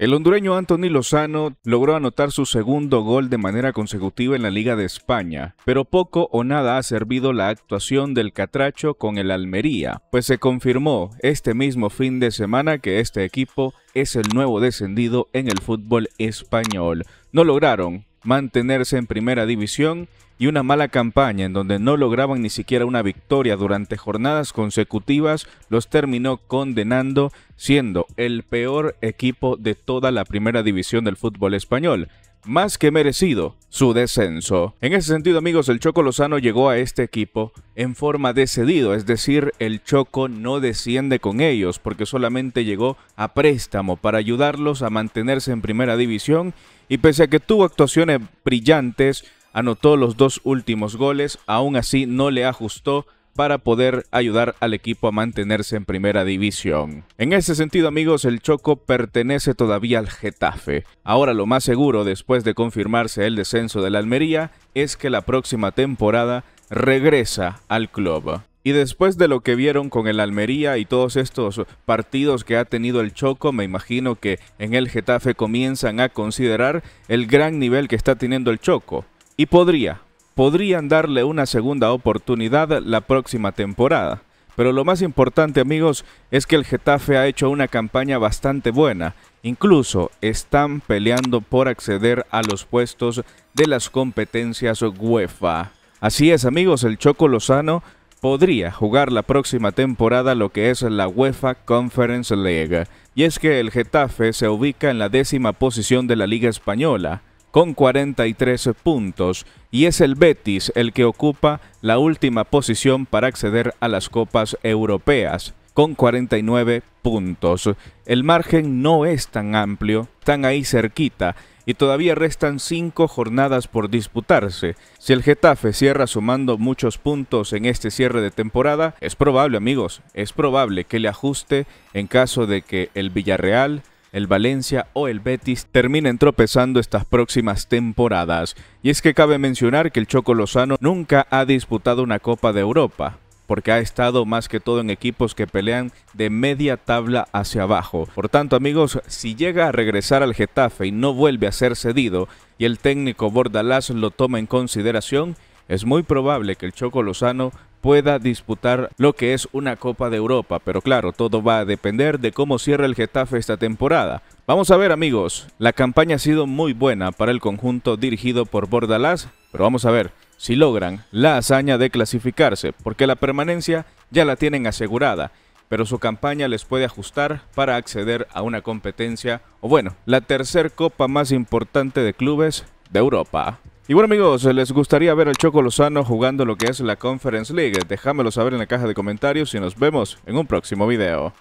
El hondureño Anthony Lozano logró anotar su segundo gol de manera consecutiva en la Liga de España, pero poco o nada ha servido la actuación del Catracho con el Almería, pues se confirmó este mismo fin de semana que este equipo es el nuevo descendido en el fútbol español. No lograron mantenerse en primera división y una mala campaña en donde no lograban ni siquiera una victoria durante jornadas consecutivas los terminó condenando siendo el peor equipo de toda la primera división del fútbol español más que merecido su descenso. En ese sentido, amigos, el Choco Lozano llegó a este equipo en forma de cedido, es decir, el Choco no desciende con ellos porque solamente llegó a préstamo para ayudarlos a mantenerse en primera división y pese a que tuvo actuaciones brillantes, anotó los dos últimos goles, aún así no le ajustó para poder ayudar al equipo a mantenerse en primera división. En ese sentido, amigos, el Choco pertenece todavía al Getafe. Ahora lo más seguro, después de confirmarse el descenso de la Almería, es que la próxima temporada regresa al club. Y después de lo que vieron con el Almería y todos estos partidos que ha tenido el Choco, me imagino que en el Getafe comienzan a considerar el gran nivel que está teniendo el Choco. Y podría, podrían darle una segunda oportunidad la próxima temporada. Pero lo más importante amigos es que el Getafe ha hecho una campaña bastante buena. Incluso están peleando por acceder a los puestos de las competencias UEFA. Así es amigos, el Choco Lozano podría jugar la próxima temporada lo que es la UEFA Conference League. Y es que el Getafe se ubica en la décima posición de la Liga Española, con 43 puntos, y es el Betis el que ocupa la última posición para acceder a las copas europeas con 49 puntos. El margen no es tan amplio, tan ahí cerquita y todavía restan 5 jornadas por disputarse. Si el Getafe cierra sumando muchos puntos en este cierre de temporada, es probable amigos, es probable que le ajuste en caso de que el Villarreal, el Valencia o el Betis terminen tropezando estas próximas temporadas. Y es que cabe mencionar que el Choco Lozano nunca ha disputado una Copa de Europa porque ha estado más que todo en equipos que pelean de media tabla hacia abajo. Por tanto, amigos, si llega a regresar al Getafe y no vuelve a ser cedido y el técnico Bordalás lo toma en consideración, es muy probable que el Choco Lozano pueda disputar lo que es una Copa de Europa. Pero claro, todo va a depender de cómo cierra el Getafe esta temporada. Vamos a ver amigos, la campaña ha sido muy buena para el conjunto dirigido por Bordalás, pero vamos a ver si logran la hazaña de clasificarse, porque la permanencia ya la tienen asegurada, pero su campaña les puede ajustar para acceder a una competencia, o bueno, la tercer copa más importante de clubes de Europa. Y bueno amigos, ¿les gustaría ver al Choco Lozano jugando lo que es la Conference League? Déjamelo saber en la caja de comentarios y nos vemos en un próximo video.